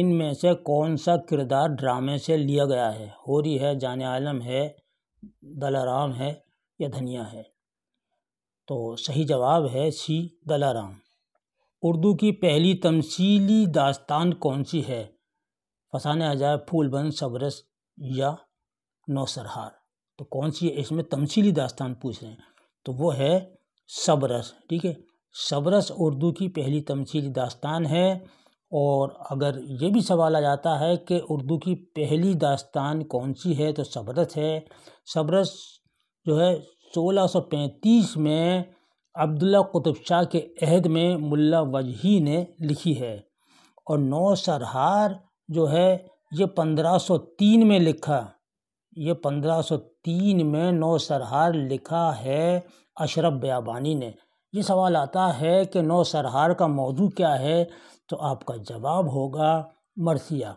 इनमें से कौन सा किरदार ड्रामे से लिया गया है होरी है जान आलम है दलाराम है या धनिया है तो सही जवाब है सी दलाराम उर्दू की पहली तमसीली दास्तान कौन सी है फसाने जाए फूलबंद सबरस या नौसरहार तो कौन सी है इसमें तमसीली दास्तान पूछ रहे हैं तो वो है सबरस ठीक है सबरस उर्दू की पहली तमसीली दास्तान है और अगर ये भी सवाल आ जाता है कि उर्दू की पहली दास्तान कौन सी है तो सबरस है सबरस जो है 1635 में अब्दुल्ला कुतुब शाह के अहद में मुल्ला वजही ने लिखी है और नौ सरहार जो है ये 1503 में लिखा ये 1503 में नौ सरहार लिखा है अशरफ बयाबानी ने ये सवाल आता है कि नौ सरहार का मौजू क्या है तो आपका जवाब होगा मरसिया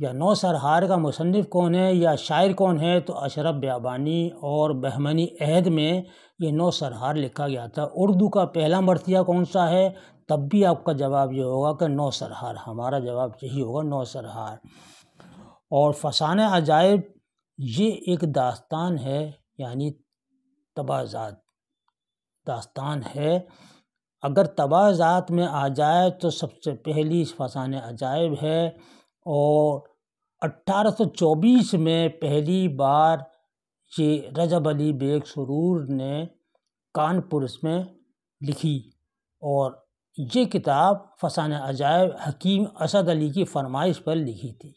या नौ सरहार का मुसनफ़ कौन है या शायर कौन है तो अशरफ ब्याबानी और बहमनी अहद में ये नौ सरहार लिखा गया था उर्दू का पहला मरसिया कौन सा है तब भी आपका जवाब ये होगा कि नौ सरहार हमारा जवाब यही होगा नौ सरहार और फसान अजायब ये एक दास्तान है यानी तबाज़ात दास्तान है अगर तबाह ज़ात में आ जाए तो सबसे पहली फसान अजायब है और अट्ठारह सौ चौबीस में पहली बार ये रजब अली बेग सुरूर ने कानपुर में लिखी और ये किताब फसान अजायब हकीम असद अली की फरमाइश पर लिखी थी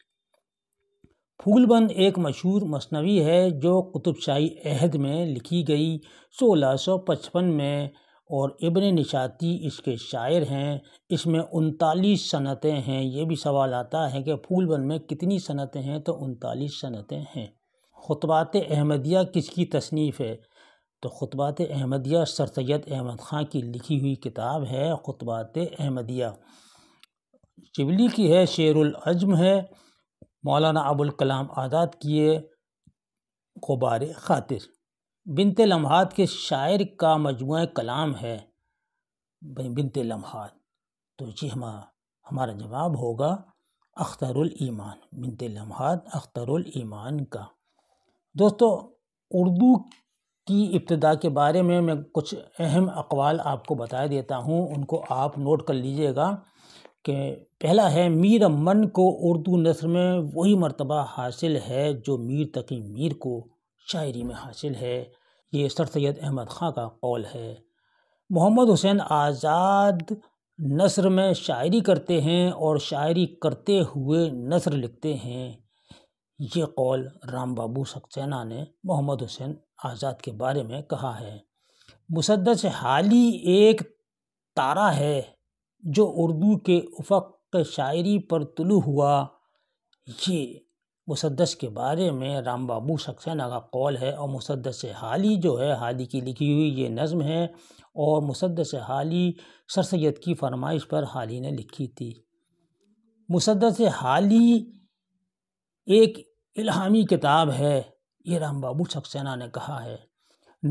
फूलबंद एक मशहूर मसनवी है जो कुतुब अहद में लिखी गई सोलह सौ पचपन में और इबन निशाती इसके शायर हैं इसमें उनतालीस सनतें हैं ये भी सवाल आता है कि फूलबन में कितनी सनतें हैं तो उनतालीस सनतें हैं ख़ुतबात अहमदिया किसकी तसनीफ़ है तो ख़ुतबात अहमदिया सर सैद अहमद ख़ान की लिखी हुई किताब है ख़ुतबात अहमदिया चिबली की है शेरुलजम है मौलाना अबुल कलाम आज़ाद किए गुबार ख़ातिर बिनते लम्हात के शायर का मजमू कलाम है बिनते लम्हात तो जी हम हमारा जवाब होगा अख्तर ईमान बिनते लम्हात अख्तरईमान ईमान का दोस्तों उर्दू की इब्तदा के बारे में मैं कुछ अहम अकवाल आपको बता देता हूँ उनको आप नोट कर लीजिएगा कि पहला है मीर अमन को उर्दू नसर में वही मरतबा हासिल है जो मीर तकी मीर को शायरी में हासिल है ये सर सैद अहमद ख़ान का कौल है मोहम्मद हुसैन आज़ाद नसर में शायरी करते हैं और शायरी करते हुए नसर लिखते हैं ये कौल राम बाबू सक्सेना ने मोहम्मद हुसैन आज़ाद के बारे में कहा है हाल हाली एक तारा है जो उर्दू के उफक शायरी पर तुलु हुआ ये मुसदस के बारे में राम बाबू सक्सेना का कौल है और हाल हाली जो है हाल ही की लिखी हुई ये नज़म है और हाल हाली सर सैद की फरमाइश पर हाली ने लिखी थी हाल हाली एक इलामी किताब है ये राम बाबू सक्सेना ने कहा है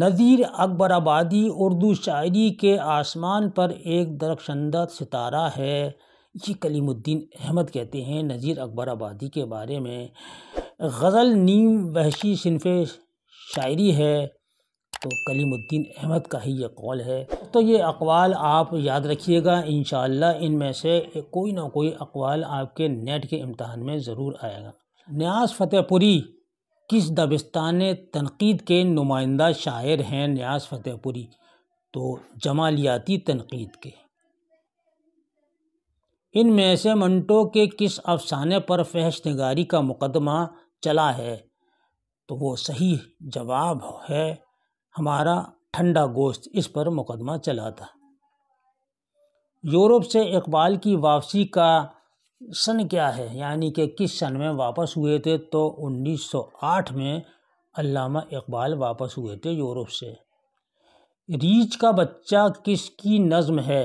नज़ीर अकबर आबादी उर्दू शायरी के आसमान पर एक दरख्शंदा सितारा है ये कलीमुद्दीन अहमद कहते हैं नज़ीर अकबर आबादी के बारे में गज़ल नीम वहशी सिनफ शायरी है तो कलीमुद्दीन अहमद का ही ये कौल है तो ये अकवाल आप याद रखिएगा इन इनमें से कोई ना कोई अकवाल आपके नेट के इम्तहान में ज़रूर आएगा न्याज फ़तेहपुरी किस दबिस्तान तनकीद के नुमाइंदा शायर हैं न्याज फ़तेहपुरी तो जमालियाती तनकीद के में से मंटो के किस अफसाने पर फहश नगारी का मुकदमा चला है तो वो सही जवाब है हमारा ठंडा गोश्त इस पर मुकदमा चला था यूरोप से इकबाल की वापसी का सन क्या है यानी कि किस सन में वापस हुए थे तो 1908 में अल्लामा इकबाल वापस हुए थे यूरोप से रीच का बच्चा किसकी नज़म है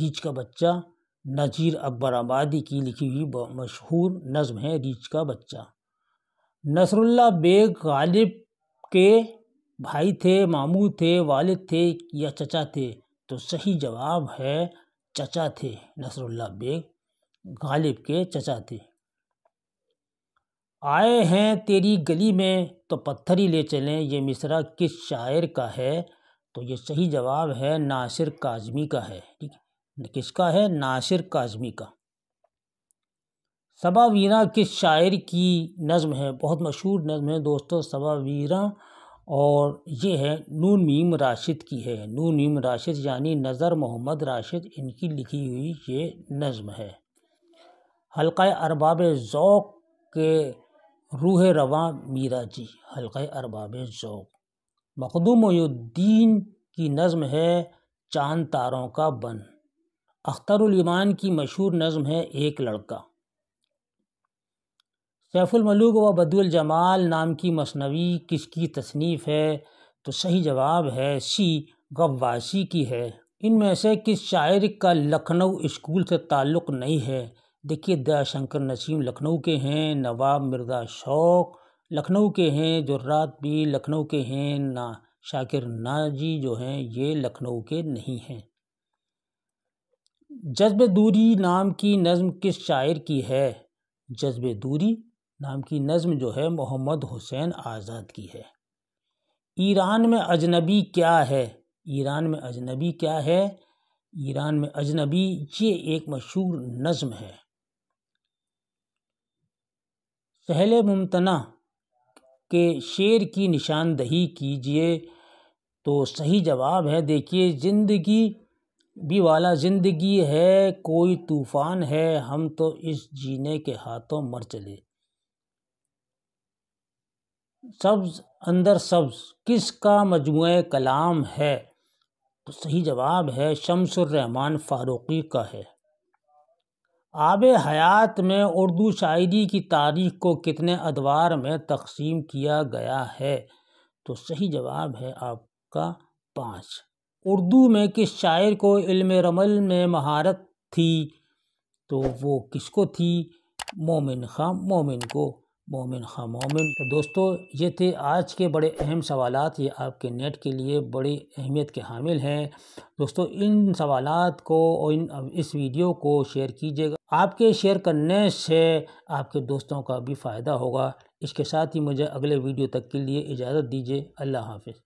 रीच का बच्चा नज़ीर अकबर आबादी की लिखी हुई मशहूर नज़म है रीच का बच्चा नसरुल्ला बेग गालिब के भाई थे मामू थे वालिद थे या चचा थे तो सही जवाब है चचा थे नसरुल्ला बेग गालिब के चचा थे आए हैं तेरी गली में तो पत्थर ही ले चलें ये मिसरा किस शायर का है तो ये सही जवाब है नासिर काजमी का है ठीक है किसका है नासिर काजमी का सबा वीरा किस शायर की नज़म है बहुत मशहूर नज़म है दोस्तों सबा वीरा और ये है नून मीम राशिद की है नून मीम राशिद यानी नज़र मोहम्मद राशिद इनकी लिखी हुई ये नज़म है हल्का अरबाब ज़ौक़ के रूह रवा मीरा जी हल्का अरबाब ज़ौक़ मखदूमुद्दीन की नज़म है चांद तारों का बन अख्तरमान की मशहूर नज़म है एक लड़का सैफुलमलूक व बदुलजमाल जमाल नाम की मसनवी किसकी तसनीफ़ है तो सही जवाब है सी गवासी की है इनमें से किस शायर का लखनऊ स्कूल से ताल्लुक़ नहीं है देखिए दयाशंकर नसीम लखनऊ के हैं नवाब मिर्ज़ा शौक लखनऊ के हैं जुर्रात भी लखनऊ के हैं ना शाकिर नाजी जो हैं ये लखनऊ के नहीं हैं जज्ब दूरी नाम की नज़म किस शायर की है जज्ब दूरी नाम की नज़म जो है मोहम्मद हुसैन आज़ाद की है ईरान में अजनबी क्या है ईरान में अजनबी क्या है ईरान में अजनबी ये एक मशहूर नज़म है सहल मुमतना के शेर की निशानदही कीजिए तो सही जवाब है देखिए ज़िंदगी भी वाला ज़िंदगी है कोई तूफ़ान है हम तो इस जीने के हाथों मर चले सब्ज़ अंदर सब्ज़ किस का मजमू कलाम है तो सही जवाब है रहमान फ़ारूक़ी का है आब हयात में उर्दू शायरी की तारीख को कितने अदवार में तकसीम किया गया है तो सही जवाब है आपका पाँच उर्दू में किस शायर को इल्म रमल में महारत थी तो वो किसको थी मोमिन खां मोमिन को मोमिन खां मोमिन तो दोस्तों ये थे आज के बड़े अहम सवाल ये आपके नेट के लिए बड़ी अहमियत के हामिल हैं दोस्तों इन सवाल को और इन इस वीडियो को शेयर कीजिएगा आपके शेयर करने से आपके दोस्तों का भी फ़ायदा होगा इसके साथ ही मुझे अगले वीडियो तक के लिए इजाज़त दीजिए अल्लाह हाफिज़